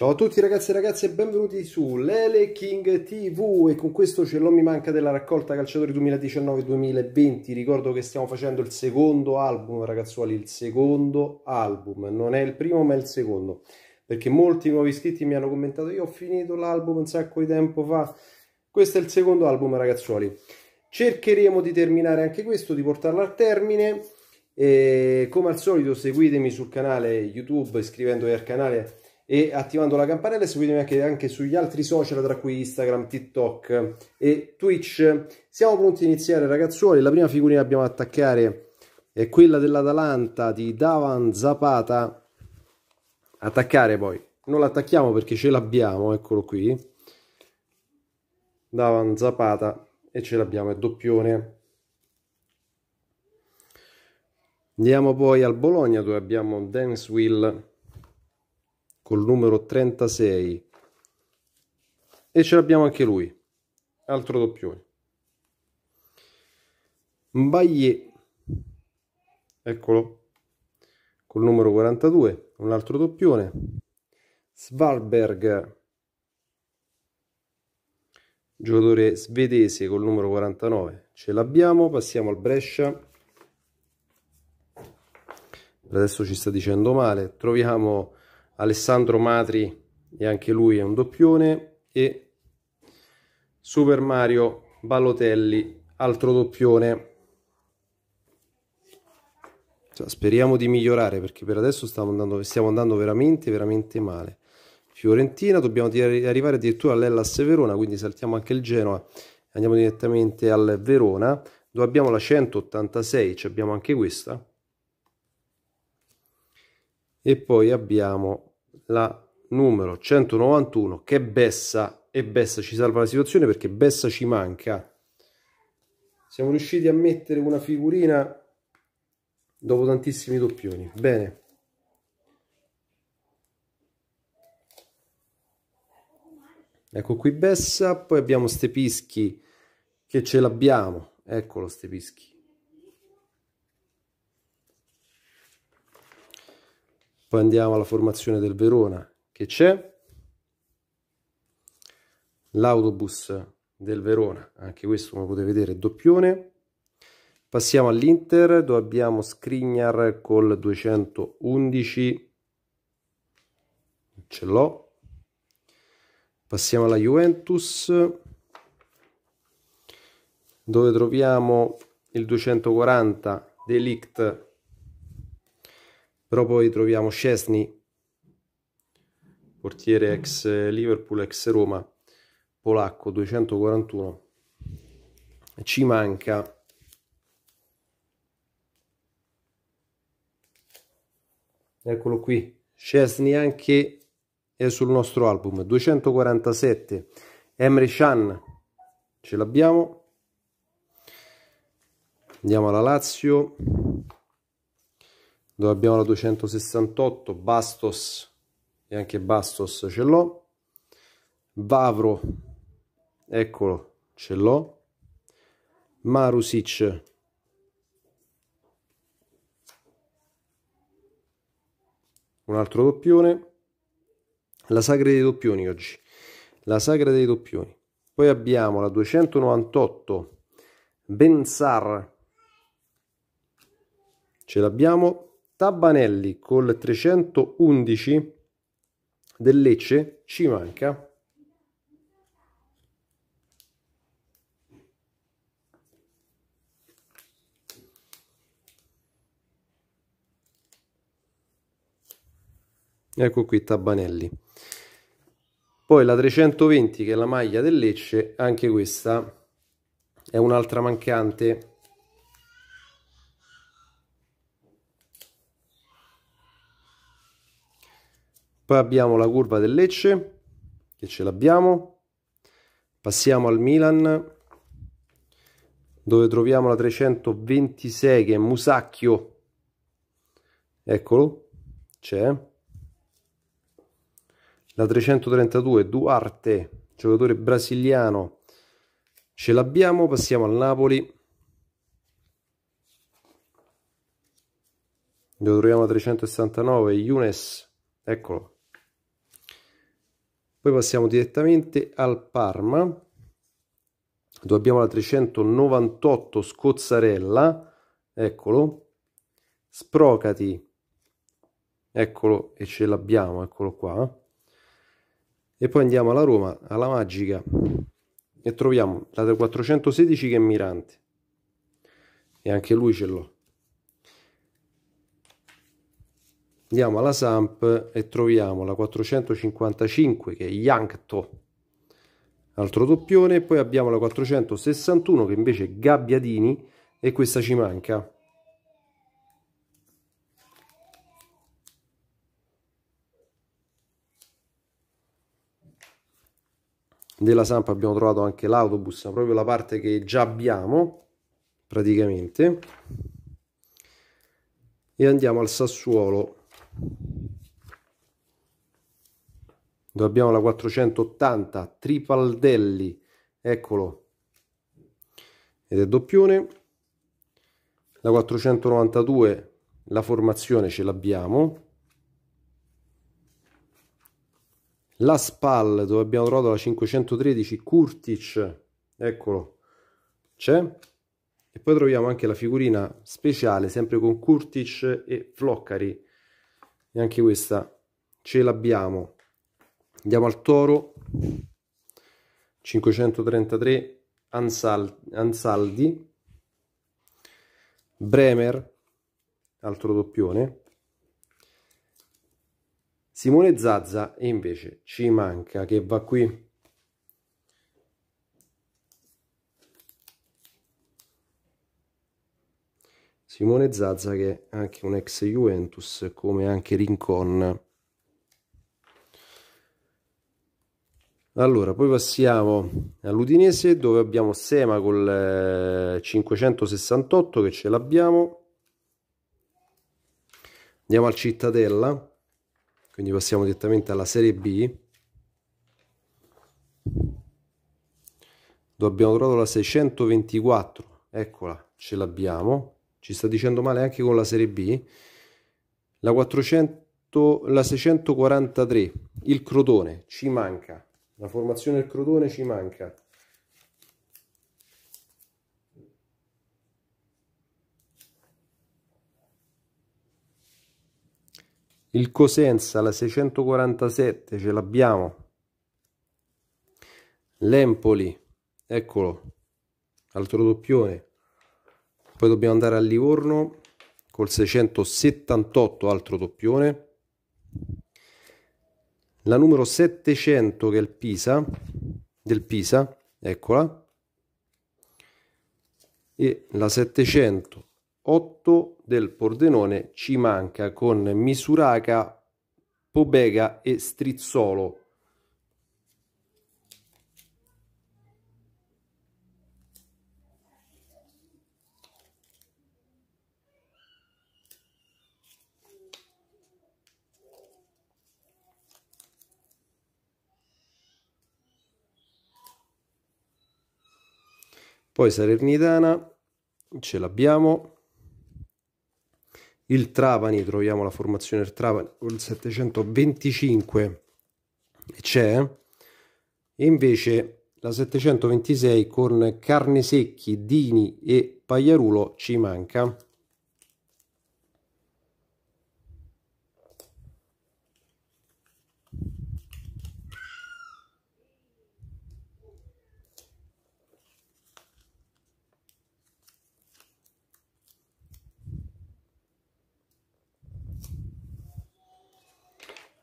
Ciao a tutti ragazzi e ragazze e benvenuti su Lele King TV e con questo ce l'ho mi manca della raccolta calciatori 2019-2020 ricordo che stiamo facendo il secondo album ragazzuoli, il secondo album, non è il primo ma è il secondo perché molti nuovi iscritti mi hanno commentato io ho finito l'album un sacco di tempo fa questo è il secondo album ragazzuoli cercheremo di terminare anche questo, di portarlo al termine e come al solito seguitemi sul canale YouTube iscrivendovi al canale e attivando la campanella e seguitemi anche, anche, sugli altri social tra cui Instagram, TikTok e Twitch. Siamo pronti a iniziare ragazzuoli, la prima figurina che abbiamo da attaccare è quella dell'Atalanta di Davan Zapata. Attaccare poi, non l'attacchiamo perché ce l'abbiamo, eccolo qui. Davan Zapata e ce l'abbiamo, è doppione. Andiamo poi al Bologna dove abbiamo Dennis Will col numero 36 e ce l'abbiamo anche lui altro doppione Mbaye eccolo col numero 42 un altro doppione Svalberg giocatore svedese col numero 49 ce l'abbiamo passiamo al Brescia adesso ci sta dicendo male troviamo Alessandro Matri e anche lui è un doppione e Super Mario Ballotelli altro doppione cioè, speriamo di migliorare perché per adesso stiamo andando, stiamo andando veramente veramente male Fiorentina dobbiamo arrivare addirittura all'Ellas Verona quindi saltiamo anche il Genoa andiamo direttamente al Verona dove abbiamo la 186 abbiamo anche questa e poi abbiamo la numero 191 che è Bessa e Bessa ci salva la situazione perché Bessa ci manca siamo riusciti a mettere una figurina dopo tantissimi doppioni bene ecco qui Bessa poi abbiamo Stepischi che ce l'abbiamo eccolo Stepischi Poi andiamo alla formazione del Verona, che c'è. L'autobus del Verona, anche questo come potete vedere è doppione. Passiamo all'Inter, dove abbiamo Skriniar col 211. Ce l'ho. Passiamo alla Juventus, dove troviamo il 240 Delict però poi troviamo Scesni, portiere ex Liverpool, ex Roma, polacco 241. Ci manca Eccolo qui, Scesni anche è sul nostro album 247 Emre Chan ce l'abbiamo andiamo alla Lazio dove abbiamo la 268 Bastos e anche Bastos ce l'ho Vavro eccolo ce l'ho Marusic un altro doppione la sagra dei doppioni oggi la sagra dei doppioni poi abbiamo la 298 Benzar ce l'abbiamo Tabanelli col 311 del Lecce ci manca ecco qui Tabanelli poi la 320 che è la maglia del Lecce anche questa è un'altra mancante Poi abbiamo la curva del Lecce, che ce l'abbiamo. Passiamo al Milan, dove troviamo la 326 che è Musacchio. Eccolo, c'è. La 332 Duarte, giocatore brasiliano. Ce l'abbiamo, passiamo al Napoli. Dove troviamo la 369 Younes. Eccolo. Poi passiamo direttamente al Parma, dove abbiamo la 398 Scozzarella, eccolo, Sprocati, eccolo e ce l'abbiamo, eccolo qua. E poi andiamo alla Roma, alla Magica, e troviamo la 416 che è Mirante. E anche lui ce l'ho. andiamo alla Samp e troviamo la 455 che è Yankto altro doppione poi abbiamo la 461 che invece è Gabbiadini e questa ci manca della SAMP abbiamo trovato anche l'autobus proprio la parte che già abbiamo praticamente e andiamo al Sassuolo dove abbiamo la 480 Tripaldelli eccolo ed è doppione la 492 la formazione ce l'abbiamo la SPAL dove abbiamo trovato la 513 Kurtic eccolo c'è e poi troviamo anche la figurina speciale sempre con Kurtic e Floccari e anche questa ce l'abbiamo andiamo al toro 533 Ansal Ansaldi Bremer altro doppione Simone Zazza e invece ci manca che va qui Simone Zazza che è anche un ex Juventus come anche Rincon. Allora, poi passiamo all'Udinese dove abbiamo Sema col 568 eh, che ce l'abbiamo. Andiamo al Cittadella, quindi passiamo direttamente alla Serie B. Dove abbiamo trovato la 624, eccola, ce l'abbiamo ci sta dicendo male anche con la Serie B, la, 400, la 643, il Crotone, ci manca, la formazione del Crotone ci manca. Il Cosenza, la 647, ce l'abbiamo. L'Empoli, eccolo, altro doppione, poi dobbiamo andare a Livorno col 678, altro doppione. La numero 700 che è il Pisa, del Pisa, eccola. E la 708 del Pordenone ci manca con Misuraca, Pobega e Strizzolo. Poi Salernitana ce l'abbiamo. Il Trapani, troviamo la formazione del Trapani con il 725 c'è. invece la 726 con Carnesecchi, Dini e Pagliarulo ci manca.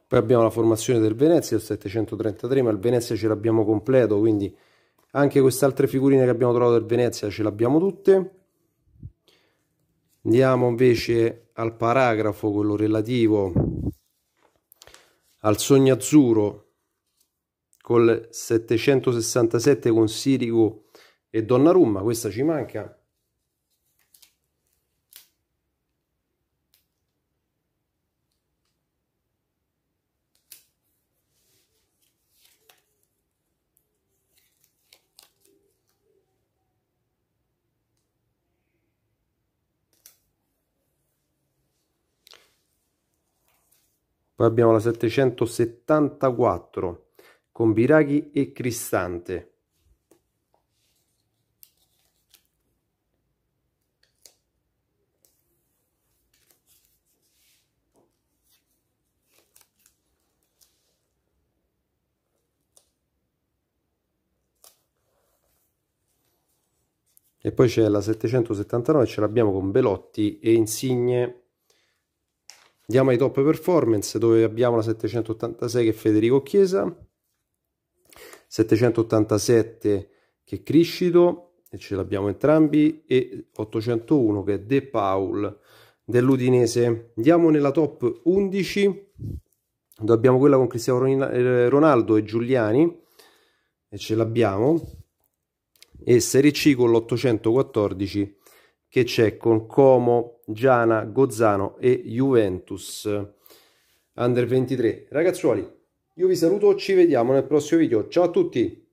Poi abbiamo la formazione del Venezia, il 733, ma il Venezia ce l'abbiamo completo, quindi anche queste altre figurine che abbiamo trovato del Venezia ce l'abbiamo tutte. Andiamo invece al paragrafo, quello relativo al sogno azzurro col 767 con Sirico e Donnarumma, questa ci manca. Poi abbiamo la 774 con Birachi e Cristante. E poi c'è la 779, ce l'abbiamo con Belotti e Insigne Andiamo ai top performance dove abbiamo la 786 che è Federico Chiesa, 787 che è Criscito e ce l'abbiamo entrambi e 801 che è De Paul dell'Udinese. Andiamo nella top 11 dove abbiamo quella con Cristiano eh, Ronaldo e Giuliani e ce l'abbiamo e Serie C con l'814 che c'è con Como, Giana, Gozzano e Juventus Under 23. Ragazzuoli, io vi saluto, ci vediamo nel prossimo video. Ciao a tutti!